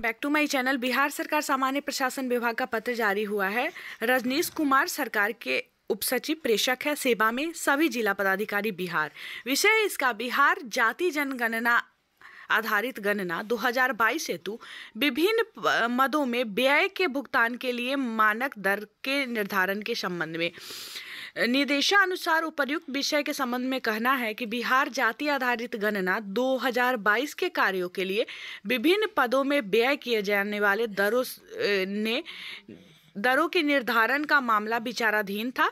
back to my channel Bihar सरकार सामान्य प्रशासन विभाग का पत्र जारी हुआ है रजनीश कुमार सरकार के उप सचिव प्रेषक है सेवा में सभी जिला पदाधिकारी बिहार विषय इसका बिहार जाति जनगणना आधारित गणना 2022 हेतु विभिन्न मदों में व्यय के भुगतान के लिए मानक दर के निर्धारण के संबंध में निदेशानुसार उपर्युक्त विषय के संबंध में कहना है कि बिहार जाति आधारित गणना 2022 के कार्यों के लिए विभिन्न पदों में व्यय किए जाने वाले दरों ने दरों के निर्धारण का मामला विचाराधीन था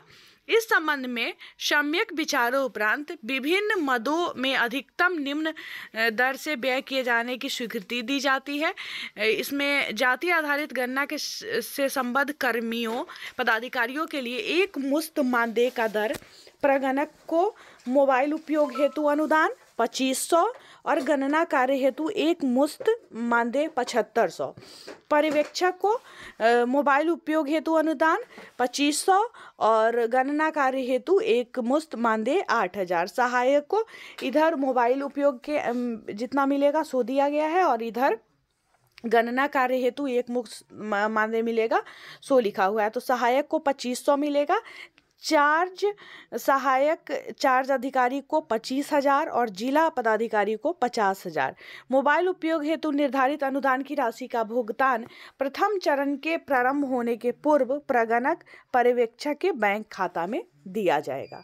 इस संबंध में सम्यक विचारों उपरांत विभिन्न मदों में अधिकतम निम्न दर से व्यय किए जाने की स्वीकृति दी जाती है इसमें जाति आधारित गणना के से संबद्ध कर्मियों पदाधिकारियों के लिए एक मुस्त मानदेय का दर प्रगणक को मोबाइल उपयोग हेतु अनुदान पच्चीस सौ और गणना कार्य हेतु एक मुस्त मानदेय पचहत्तर सौ पर्यवेक्षक को मोबाइल उपयोग हेतु अनुदान पच्चीस सौ और गणना कार्य हेतु एक मुस्त मानदेय आठ हज़ार सहायक को इधर मोबाइल उपयोग के जितना मिलेगा सो दिया गया है और इधर गणना कार्य हेतु एक मुक्त मानदेय मिलेगा सो लिखा हुआ है तो सहायक को पच्चीस सौ मिलेगा चार्ज सहायक चार्ज अधिकारी को पच्चीस हजार और जिला पदाधिकारी को पचास हजार मोबाइल उपयोग हेतु निर्धारित अनुदान की राशि का भुगतान प्रथम चरण के प्रारंभ होने के पूर्व प्रगणक पर्यवेक्षक के बैंक खाता में दिया जाएगा